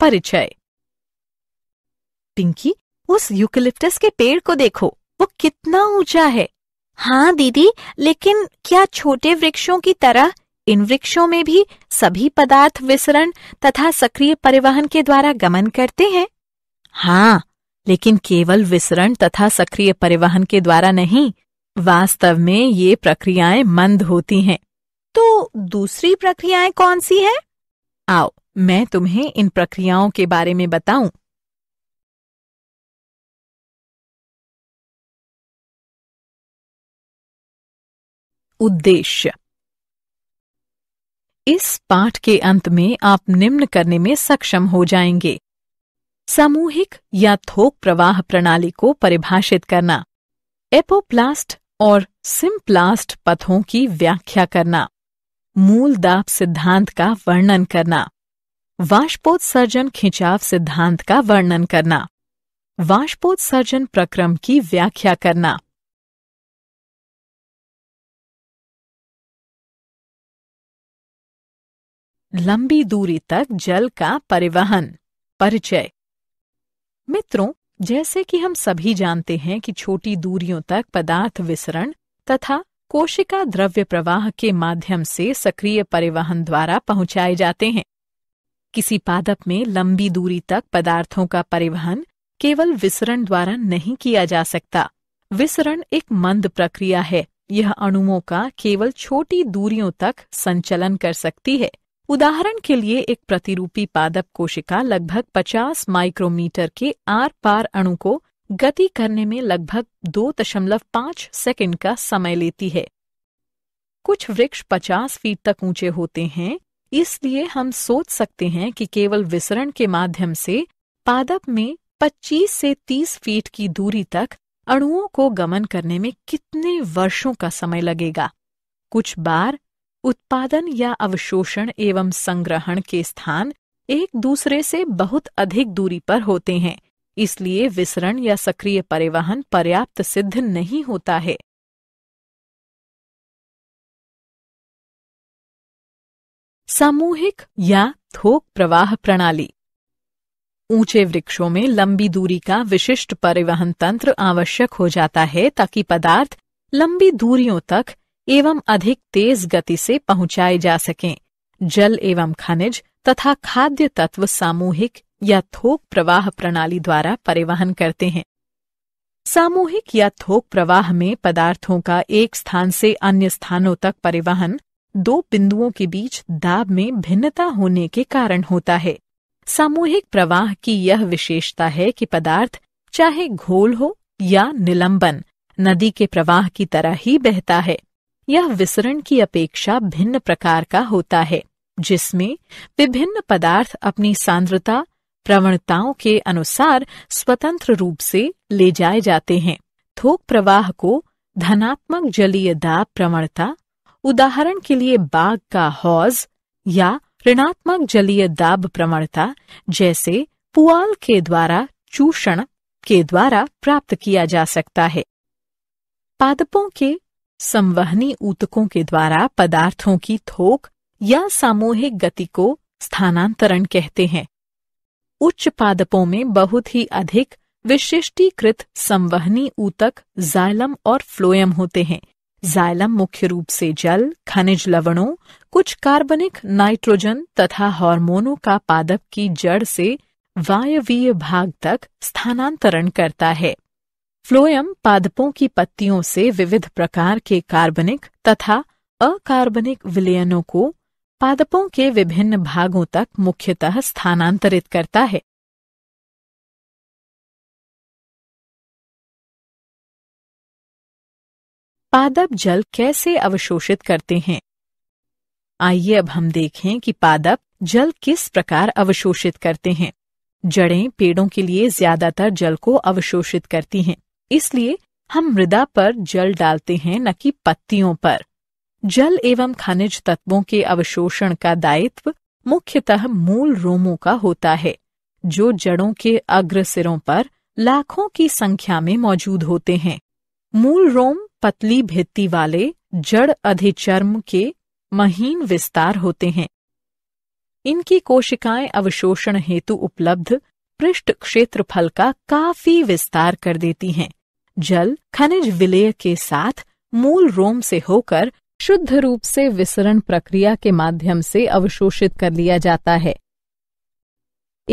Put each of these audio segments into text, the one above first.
परिचय पिंकी उस यूकलिप्टस के पेड़ को देखो वो कितना ऊंचा है हाँ दीदी लेकिन क्या छोटे वृक्षों की तरह इन वृक्षों में भी सभी पदार्थ विसरण तथा सक्रिय परिवहन के द्वारा गमन करते हैं हाँ लेकिन केवल विसरण तथा सक्रिय परिवहन के द्वारा नहीं वास्तव में ये प्रक्रियाएं मंद होती हैं तो दूसरी प्रक्रियाएं कौन सी है आओ मैं तुम्हें इन प्रक्रियाओं के बारे में बताऊं उद्देश्य इस पाठ के अंत में आप निम्न करने में सक्षम हो जाएंगे सामूहिक या थोक प्रवाह प्रणाली को परिभाषित करना एपोप्लास्ट और सिम्प्लास्ट पथों की व्याख्या करना मूलदाप सिद्धांत का वर्णन करना वाष्पोत्सर्जन खिंचाव सिद्धांत का वर्णन करना वाष्पोत्सर्जन प्रक्रम की व्याख्या करना लंबी दूरी तक जल का परिवहन परिचय मित्रों जैसे कि हम सभी जानते हैं कि छोटी दूरियों तक पदार्थ विसरण तथा कोशिका द्रव्य प्रवाह के माध्यम से सक्रिय परिवहन द्वारा पहुंचाए जाते हैं किसी पादप में लंबी दूरी तक पदार्थों का परिवहन केवल विसरण द्वारा नहीं किया जा सकता विसरण एक मंद प्रक्रिया है यह अणुओं का केवल छोटी दूरियों तक संचलन कर सकती है उदाहरण के लिए एक प्रतिरूपी पादप कोशिका लगभग 50 माइक्रोमीटर के आर पार अणु को गति करने में लगभग 2.5 सेकंड का समय लेती है कुछ वृक्ष 50 फीट तक ऊंचे होते हैं इसलिए हम सोच सकते हैं कि केवल विसरण के माध्यम से पादप में 25 से 30 फीट की दूरी तक अणुओं को गमन करने में कितने वर्षों का समय लगेगा कुछ बार उत्पादन या अवशोषण एवं संग्रहण के स्थान एक दूसरे से बहुत अधिक दूरी पर होते हैं इसलिए विसरण या सक्रिय परिवहन पर्याप्त सिद्ध नहीं होता है सामूहिक या थोक प्रवाह प्रणाली ऊंचे वृक्षों में लंबी दूरी का विशिष्ट परिवहन तंत्र आवश्यक हो जाता है ताकि पदार्थ लंबी दूरियों तक एवं अधिक तेज गति से पहुंचाए जा सकें जल एवं खनिज तथा खाद्य तत्व सामूहिक या थोक प्रवाह प्रणाली द्वारा परिवहन करते हैं सामूहिक या थोक प्रवाह में पदार्थों का एक स्थान से अन्य स्थानों तक परिवहन दो बिंदुओं के बीच दाब में भिन्नता होने के कारण होता है सामूहिक प्रवाह की यह विशेषता है कि पदार्थ चाहे घोल हो या निलंबन नदी के प्रवाह की तरह ही बहता है यह विसरण की अपेक्षा भिन्न प्रकार का होता है जिसमें विभिन्न पदार्थ अपनी सांद्रता प्रवणताओं के अनुसार स्वतंत्र रूप से ले जाए जाते हैं थोक प्रवाह को धनात्मक जलीय दाब प्रवणता उदाहरण के लिए बाघ का हौज या ऋणात्मक जलीय दाब प्रवणता जैसे पुआल के द्वारा चूषण के द्वारा प्राप्त किया जा सकता है पादपों के संवहनी ऊतकों के द्वारा पदार्थों की थोक या सामूहिक गति को स्थानांतरण कहते हैं उच्च पादपों में बहुत ही अधिक विशिष्टीकृत संवहनी ऊतक जाइलम और फ्लोयम होते हैं जाइलम मुख्य रूप से जल खनिज लवणों कुछ कार्बनिक नाइट्रोजन तथा हार्मोनों का पादप की जड़ से वायवीय भाग तक स्थानांतरण करता है फ्लोएम पादपों की पत्तियों से विविध प्रकार के कार्बनिक तथा अकार्बनिक विलयनों को पादपों के विभिन्न भागों तक मुख्यतः स्थानांतरित करता है पादप जल कैसे अवशोषित करते हैं आइए अब हम देखें कि पादप जल किस प्रकार अवशोषित करते हैं जड़ें पेड़ों के लिए ज्यादातर जल को अवशोषित करती हैं इसलिए हम मृदा पर जल डालते हैं न कि पत्तियों पर जल एवं खनिज तत्वों के अवशोषण का दायित्व मुख्यतः मूल रोमों का होता है जो जड़ों के अग्र सिरों पर लाखों की संख्या में मौजूद होते हैं मूल रोम पतली भित्ति वाले जड़ अधिचर्म के महीन विस्तार होते हैं इनकी कोशिकाएं अवशोषण हेतु उपलब्ध पृष्ठ क्षेत्रफल का काफी विस्तार कर देती हैं जल खनिज विलय के साथ मूल रोम से होकर शुद्ध रूप से विसरण प्रक्रिया के माध्यम से अवशोषित कर लिया जाता है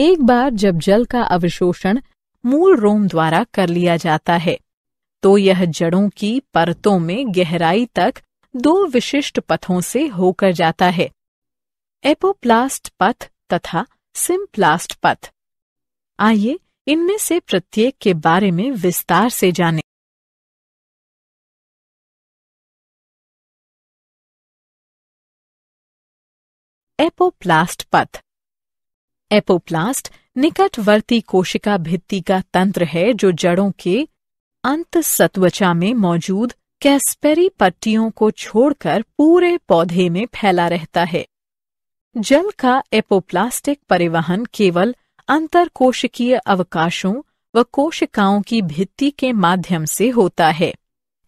एक बार जब जल का अवशोषण मूल रोम द्वारा कर लिया जाता है तो यह जड़ों की परतों में गहराई तक दो विशिष्ट पथों से होकर जाता है एपोप्लास्ट पथ तथा सिम्प्लास्ट पथ आइए इनमें से प्रत्येक के बारे में विस्तार से जानें। एपोप्लास्ट पथ एपोप्लास्ट निकटवर्ती कोशिका भित्ति का तंत्र है जो जड़ों के अंत सत्वचा में मौजूद कैस्पेरी पट्टियों को छोड़कर पूरे पौधे में फैला रहता है जल का एपोप्लास्टिक परिवहन केवल अंतरकोशिकीय अवकाशों व कोशिकाओं की भित्ति के माध्यम से होता है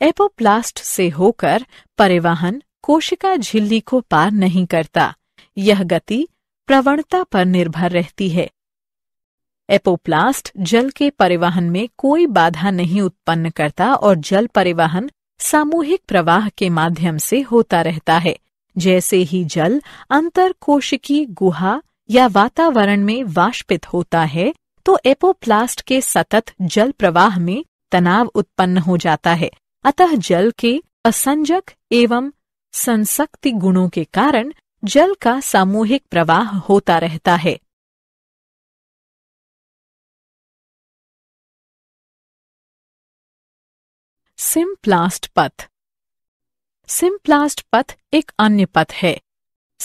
एपोप्लास्ट से होकर परिवहन कोशिका झिल्ली को पार नहीं करता यह गति प्रवणता पर निर्भर रहती है एपोप्लास्ट जल के परिवहन में कोई बाधा नहीं उत्पन्न करता और जल परिवहन सामूहिक प्रवाह के माध्यम से होता रहता है जैसे ही जल अंतर कोशिकी गुहा या वातावरण में वाष्पित होता है तो एपोप्लास्ट के सतत जल प्रवाह में तनाव उत्पन्न हो जाता है अतः जल के असंजक एवं संसक्ति गुणों के कारण जल का सामूहिक प्रवाह होता रहता है सिम्प्लास्ट पथ सिम्प्लास्ट पथ एक अन्य पथ है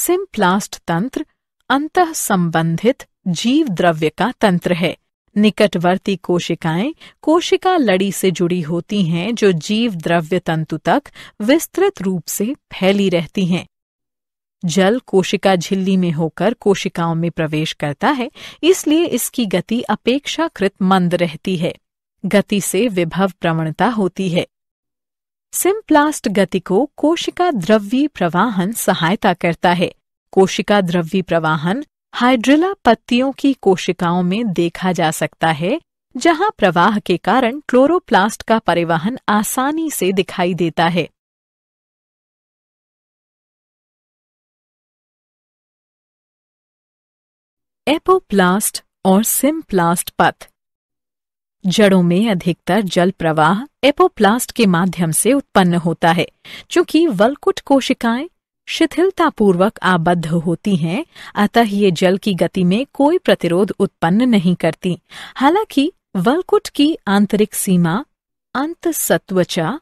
सिम्प्लास्ट तंत्र अंत संबंधित जीव द्रव्य का तंत्र है निकटवर्ती कोशिकाएं कोशिका लड़ी से जुड़ी होती हैं जो जीव द्रव्य तंतु तक विस्तृत रूप से फैली रहती हैं जल कोशिका झिल्ली में होकर कोशिकाओं में प्रवेश करता है इसलिए इसकी गति अपेक्षाकृत मंद रहती है गति से विभव प्रवणता होती है सिम्प्लास्ट गति को कोशिका द्रव्यी प्रवाहन सहायता करता है कोशिका द्रव्य प्रवाहन हाइड्रिला पत्तियों की कोशिकाओं में देखा जा सकता है जहां प्रवाह के कारण क्लोरोप्लास्ट का परिवहन आसानी से दिखाई देता है एपोप्लास्ट और सिम्प्लास्ट पथ जड़ों में अधिकतर जल प्रवाह एपोप्लास्ट के माध्यम से उत्पन्न होता है क्योंकि वलकुट कोशिकाएं शिथिलतापूर्वक आबद्ध होती हैं अतः ये जल की गति में कोई प्रतिरोध उत्पन्न नहीं करती हालांकि वलकुट की आंतरिक सीमा अंत सत्वचा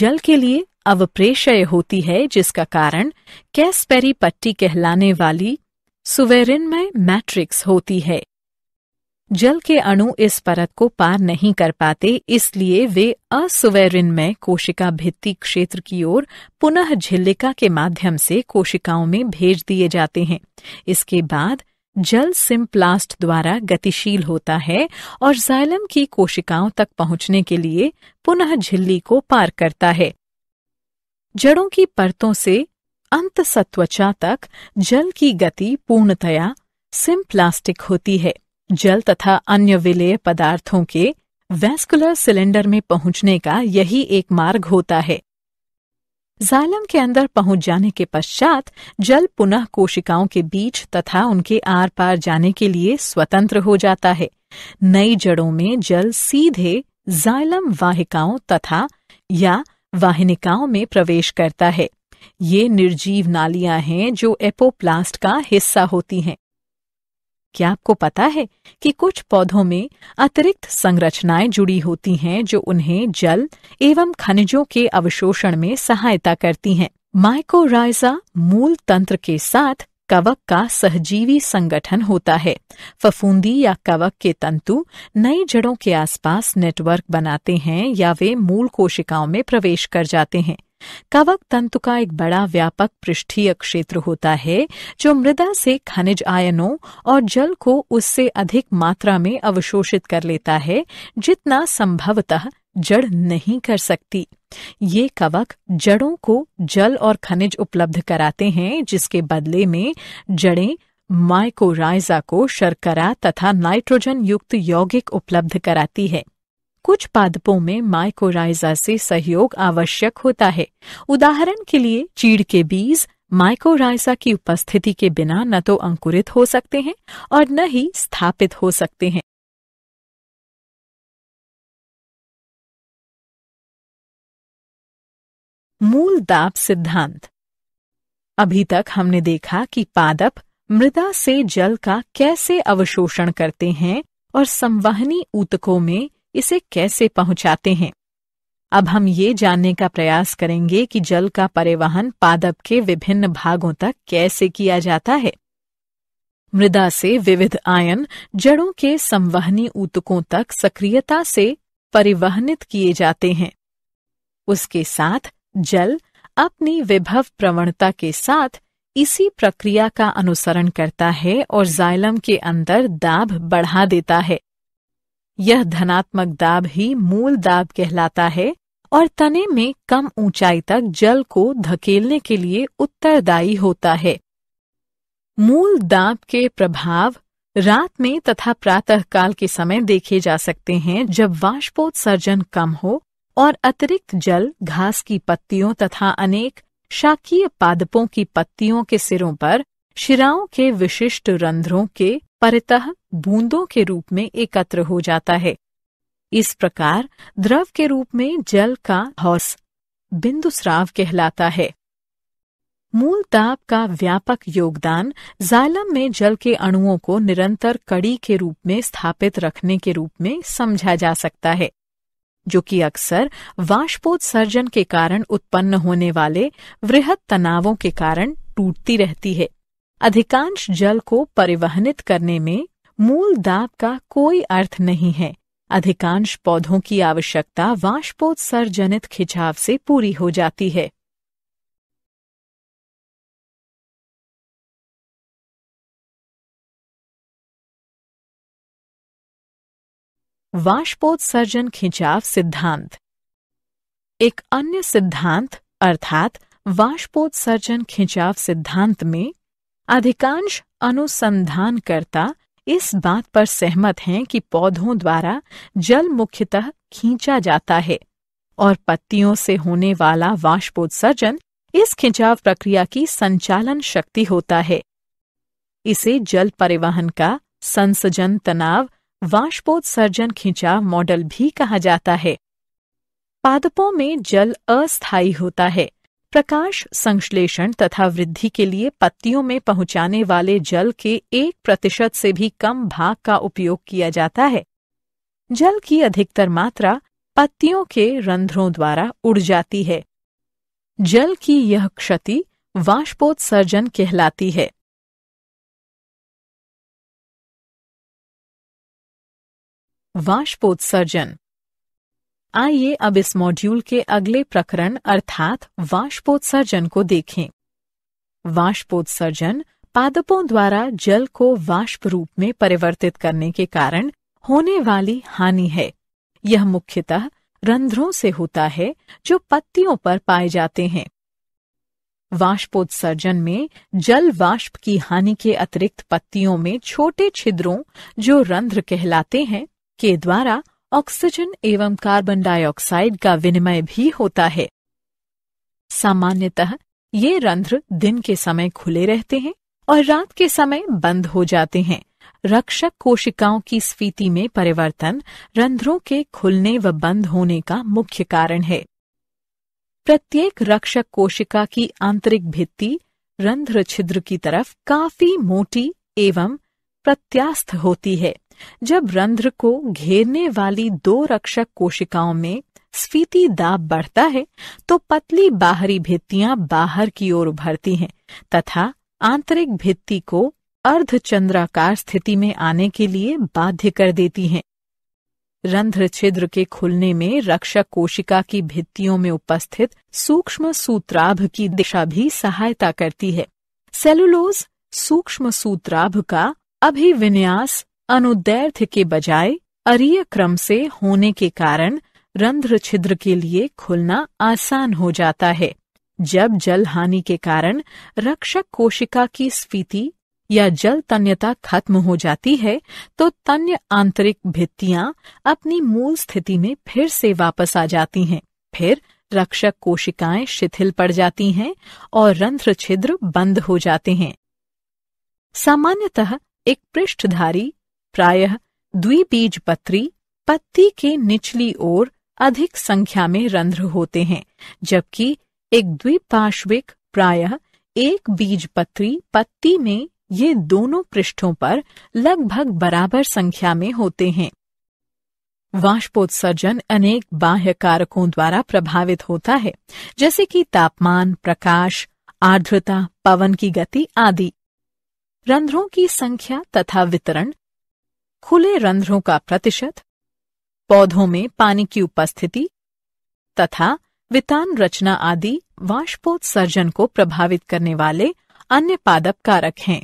जल के लिए अवप्रेशय होती है जिसका कारण कैसपेरी पट्टी कहलाने वाली सुवेरिनमय मैट्रिक्स होती है जल के अणु इस परत को पार नहीं कर पाते इसलिए वे असुवैरिनमय कोशिका भित्ति क्षेत्र की ओर पुनः झिल्लिका के माध्यम से कोशिकाओं में भेज दिए जाते हैं इसके बाद जल सिम्प्लास्ट द्वारा गतिशील होता है और जाइलम की कोशिकाओं तक पहुंचने के लिए पुनः झिल्ली को पार करता है जड़ों की परतों से अंत सत्वचा तक जल की गति पूर्णतया सिम्प्लास्टिक होती है जल तथा अन्य विलेय पदार्थों के वैस्कुलर सिलेंडर में पहुंचने का यही एक मार्ग होता है जालम के अंदर पहुंच जाने के पश्चात जल पुनः कोशिकाओं के बीच तथा उनके आर पार जाने के लिए स्वतंत्र हो जाता है नई जड़ों में जल सीधे जालम वाहिकाओं तथा या वाहिनिकाओं में प्रवेश करता है ये निर्जीव नालियां हैं जो एपोप्लास्ट का हिस्सा होती हैं क्या आपको पता है कि कुछ पौधों में अतिरिक्त संरचनाएं जुड़ी होती हैं जो उन्हें जल एवं खनिजों के अवशोषण में सहायता करती हैं माइकोराइजा मूल तंत्र के साथ कवक का सहजीवी संगठन होता है फफूंदी या कवक के तंतु नई जड़ों के आसपास नेटवर्क बनाते हैं या वे मूल कोशिकाओं में प्रवेश कर जाते हैं कवक तंतु का एक बड़ा व्यापक पृष्ठीय क्षेत्र होता है जो मृदा से खनिज आयनों और जल को उससे अधिक मात्रा में अवशोषित कर लेता है जितना संभवतः जड़ नहीं कर सकती ये कवक जड़ों को जल और खनिज उपलब्ध कराते हैं जिसके बदले में जड़ें माइकोराइजा को शर्करा तथा नाइट्रोजन युक्त यौगिक उपलब्ध कराती है कुछ पादपों में माइकोराइजा से सहयोग आवश्यक होता है उदाहरण के लिए चीड़ के बीज माइकोराइजा की उपस्थिति के बिना न तो अंकुरित हो सकते हैं और न ही स्थापित हो सकते हैं मूल दाब सिद्धांत अभी तक हमने देखा कि पादप मृदा से जल का कैसे अवशोषण करते हैं और संवहनी ऊतकों में इसे कैसे पहुंचाते हैं अब हम ये जानने का प्रयास करेंगे कि जल का परिवहन पादप के विभिन्न भागों तक कैसे किया जाता है मृदा से विविध आयन जड़ों के संवहनी ऊतकों तक सक्रियता से परिवहनित किए जाते हैं उसके साथ जल अपनी विभव प्रवणता के साथ इसी प्रक्रिया का अनुसरण करता है और जाइलम के अंदर दाब बढ़ा देता है यह धनात्मक दाब ही मूल दाब कहलाता है और तने में कम ऊंचाई तक जल को धकेलने के लिए उत्तरदायी होता है मूल दाब के प्रभाव रात में तथा प्रातःकाल के समय देखे जा सकते हैं जब वाष्पोत्सर्जन कम हो और अतिरिक्त जल घास की पत्तियों तथा अनेक शाकीय पादपों की पत्तियों के सिरों पर शिराओं के विशिष्ट रंध्रों के परतः बूंदों के रूप में एकत्र हो जाता है इस प्रकार द्रव के रूप में जल का हौस बिंदु स्राव कहलाता है मूल ताप का व्यापक योगदान जालम में जल के अणुओं को निरंतर कड़ी के रूप में स्थापित रखने के रूप में समझा जा सकता है जो कि अक्सर वाष्पोत्सर्जन के कारण उत्पन्न होने वाले वृहद तनावों के कारण टूटती रहती है अधिकांश जल को परिवहनित करने में मूल दाब का कोई अर्थ नहीं है अधिकांश पौधों की आवश्यकता वाष्पोत्सर्जनित खिंचाव से पूरी हो जाती है वाष्पोत्सर्जन खिंचाव सिद्धांत एक अन्य सिद्धांत अर्थात वाष्पोत्सर्जन खिंचाव सिद्धांत में अधिकांश अनुसंधानकर्ता इस बात पर सहमत हैं कि पौधों द्वारा जल मुख्यतः खींचा जाता है और पत्तियों से होने वाला वाष्पोत्सर्जन इस खिंचाव प्रक्रिया की संचालन शक्ति होता है इसे जल परिवहन का संसजन तनाव वाष्पोत्सर्जन खिंचाव मॉडल भी कहा जाता है पादपों में जल अस्थायी होता है प्रकाश संश्लेषण तथा वृद्धि के लिए पत्तियों में पहुंचाने वाले जल के एक प्रतिशत से भी कम भाग का उपयोग किया जाता है जल की अधिकतर मात्रा पत्तियों के रंध्रों द्वारा उड़ जाती है जल की यह क्षति वाष्पोत्सर्जन कहलाती है वाष्पोत्सर्जन आइए अब इस मॉड्यूल के अगले प्रकरण अर्थात वाष्पोत्सर्जन को देखें वाष्पोत्सर्जन पादपों द्वारा जल को वाष्प रूप में परिवर्तित करने के कारण होने वाली हानि है यह मुख्यतः रंध्रों से होता है जो पत्तियों पर पाए जाते हैं वाष्पोत्सर्जन में जल वाष्प की हानि के अतिरिक्त पत्तियों में छोटे छिद्रों जो रंध्र कहलाते हैं के द्वारा ऑक्सीजन एवं कार्बन डाइऑक्साइड का विनिमय भी होता है सामान्यतः ये रंध्र दिन के समय खुले रहते हैं और रात के समय बंद हो जाते हैं रक्षक कोशिकाओं की स्फीति में परिवर्तन रंध्रों के खुलने व बंद होने का मुख्य कारण है प्रत्येक रक्षक कोशिका की आंतरिक भित्ति रंध्र छिद्र की तरफ काफी मोटी एवं प्रत्यास्थ होती है जब रंध्र को घेरने वाली दो रक्षक कोशिकाओं में स्फीति दाब बढ़ता है तो पतली बाहरी भित्तियां बाहर की ओर उभरती हैं तथा आंतरिक भित्ति को अर्धचंद्राकार स्थिति में आने के लिए बाध्य कर देती हैं रंध्र छिद्र के खुलने में रक्षक कोशिका की भित्तियों में उपस्थित सूक्ष्म सूत्राभ की दिशा भी सहायता करती है सेलुलोज सूक्ष्म सूत्राभ का अभिविन्यास अनुदैर्थ के बजाय अरिय क्रम से होने के कारण रंध्र छिद्र के लिए खुलना आसान हो जाता है जब जल हानि के कारण रक्षक कोशिका की स्फीति या जल तन्यता खत्म हो जाती है तो तन्य आंतरिक भित्तियां अपनी मूल स्थिति में फिर से वापस आ जाती हैं फिर रक्षक कोशिकाएं शिथिल पड़ जाती हैं और रंध्र छिद्र बंद हो जाते हैं सामान्यतः एक पृष्ठधारी प्रायः पत्री पत्ती के निचली ओर अधिक संख्या में रंध्र होते हैं जबकि एक द्विपार्श्विक प्रायः एक बीज पत्री पत्ती में ये दोनों पृष्ठों पर लगभग बराबर संख्या में होते हैं वाष्पोत्सर्जन अनेक बाह्य कारकों द्वारा प्रभावित होता है जैसे कि तापमान प्रकाश आर्द्रता पवन की गति आदि रंध्रों की संख्या तथा वितरण खुले रंध्रों का प्रतिशत पौधों में पानी की उपस्थिति तथा वितान रचना आदि वाष्पोत्सर्जन को प्रभावित करने वाले अन्य पादप कारक हैं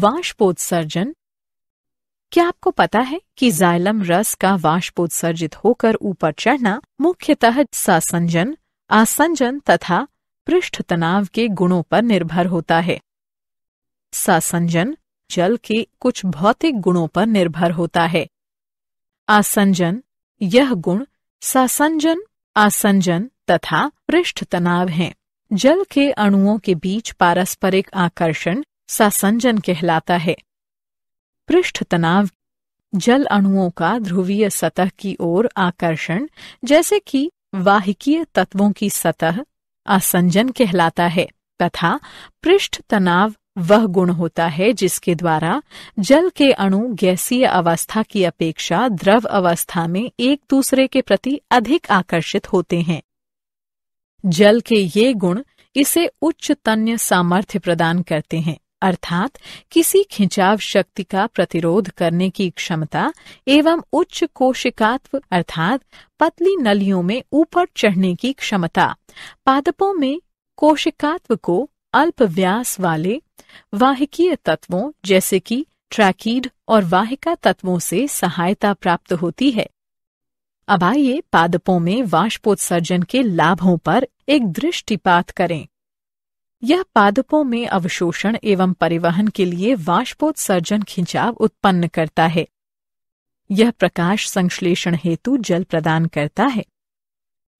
वाष्पोत्सर्जन क्या आपको पता है कि जाइलम रस का वाष्पोत्सर्जित होकर ऊपर चढ़ना मुख्यतः सासंजन आसंजन तथा पृष्ठ तनाव के गुणों पर निर्भर होता है सासंजन जल के कुछ भौतिक गुणों पर निर्भर होता है आसंजन यह गुण सासंजन आसंजन तथा पृष्ठ तनाव हैं। जल के अणुओं के बीच पारस्परिक आकर्षण सासंजन कहलाता है पृष्ठ तनाव जल अणुओं का ध्रुवीय सतह की ओर आकर्षण जैसे कि वाहिकीय तत्वों की सतह असंजन कहलाता है तथा पृष्ठ तनाव वह गुण होता है जिसके द्वारा जल के अणु गैसीय अवस्था की अपेक्षा द्रव अवस्था में एक दूसरे के प्रति अधिक आकर्षित होते हैं जल के ये गुण इसे उच्च तन्य सामर्थ्य प्रदान करते हैं अर्थात किसी खिंचाव शक्ति का प्रतिरोध करने की क्षमता एवं उच्च कोशिकात्व अर्थात पतली नलियों में ऊपर चढ़ने की क्षमता पादपों में कोशिकात्व को अल्प व्यास वाले वाहकीय तत्वों जैसे कि ट्रैकीड और वाहिका तत्वों से सहायता प्राप्त होती है अब आइए पादपों में वाष्पोत्सर्जन के लाभों पर एक दृष्टिपात करें यह पादपों में अवशोषण एवं परिवहन के लिए वाष्पोत्सर्जन खिंचाव उत्पन्न करता है यह प्रकाश संश्लेषण हेतु जल प्रदान करता है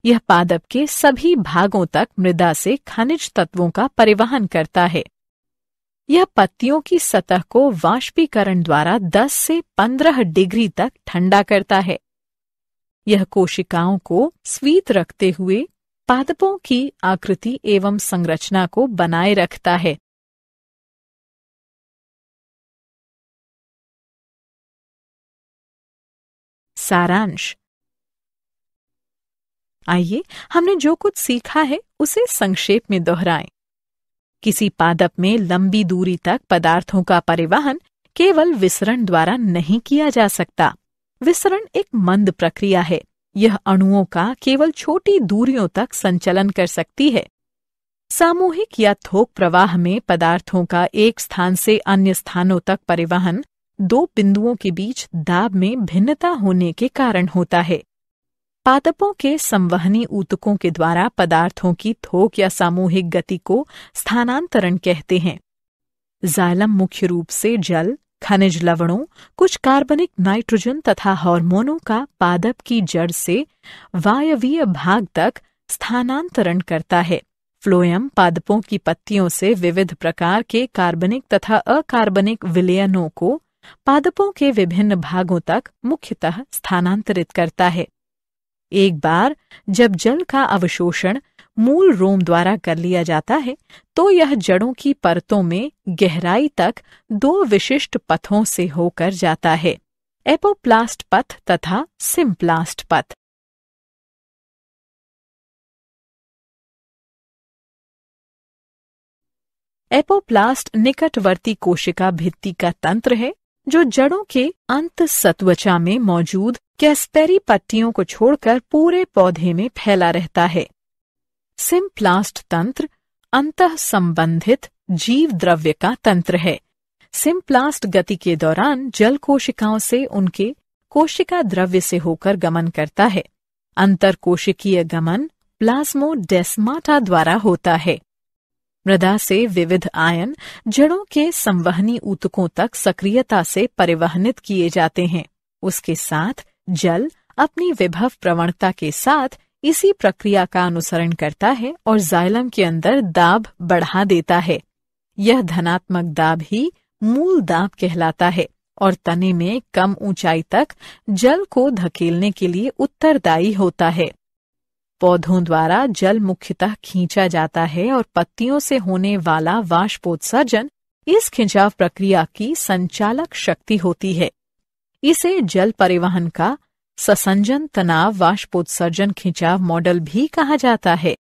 यह पादप के सभी भागों तक मृदा से खनिज तत्वों का परिवहन करता है यह पत्तियों की सतह को वाष्पीकरण द्वारा 10 से 15 डिग्री तक ठंडा करता है यह कोशिकाओं को स्वीत रखते हुए पादपों की आकृति एवं संरचना को बनाए रखता है सारांश आइए हमने जो कुछ सीखा है उसे संक्षेप में दोहराएं। किसी पादप में लंबी दूरी तक पदार्थों का परिवहन केवल विसरण द्वारा नहीं किया जा सकता विसरण एक मंद प्रक्रिया है यह अणुओं का केवल छोटी दूरियों तक संचलन कर सकती है सामूहिक या थोक प्रवाह में पदार्थों का एक स्थान से अन्य स्थानों तक परिवहन दो बिंदुओं के बीच दाब में भिन्नता होने के कारण होता है पादपों के संवहनी ऊतकों के द्वारा पदार्थों की थोक या सामूहिक गति को स्थानांतरण कहते हैं जालम मुख्य रूप से जल खनिज लवणों कुछ कार्बनिक नाइट्रोजन तथा हार्मोनों का पादप की जड़ से वायवीय भाग तक स्थानांतरण करता है फ्लोयम पादपों की पत्तियों से विविध प्रकार के कार्बनिक तथा अकार्बनिक विलयनों को पादपों के विभिन्न भागों तक मुख्यतः स्थानांतरित करता है एक बार जब जल का अवशोषण मूल रोम द्वारा कर लिया जाता है तो यह जड़ों की परतों में गहराई तक दो विशिष्ट पथों से होकर जाता है एपोप्लास्ट पथ तथा सिम्प्लास्ट पथ एपोप्लास्ट निकटवर्ती कोशिका भित्ति का तंत्र है जो जड़ों के अंत सत्वचा में मौजूद कैस्पेरी पट्टियों को छोड़कर पूरे पौधे में फैला रहता है सिम्प्लास्ट तंत्र अंत संबंधित जीव द्रव्य का तंत्र है सिम्प्लास्ट गति के दौरान जल कोशिकाओं से उनके कोशिका द्रव्य से होकर गमन करता है अंतर कोशिकीय गमन प्लाज्मोडेस्माटा द्वारा होता है मृदा से विविध आयन जड़ों के संवहनी ऊतकों तक सक्रियता से परिवहनित किए जाते हैं उसके साथ जल अपनी विभव प्रवणता के साथ इसी प्रक्रिया का अनुसरण करता है और जाइलम के अंदर दाब बढ़ा देता है यह धनात्मक दाब ही मूल दाब कहलाता है और तने में कम ऊंचाई तक जल को धकेलने के लिए उत्तरदायी होता है पौधों द्वारा जल मुख्यतः खींचा जाता है और पत्तियों से होने वाला वाष्पोत्सर्जन इस खिंचाव प्रक्रिया की संचालक शक्ति होती है इसे जल परिवहन का ससंजन तनाव वाष्पोत्सर्जन खिंचाव मॉडल भी कहा जाता है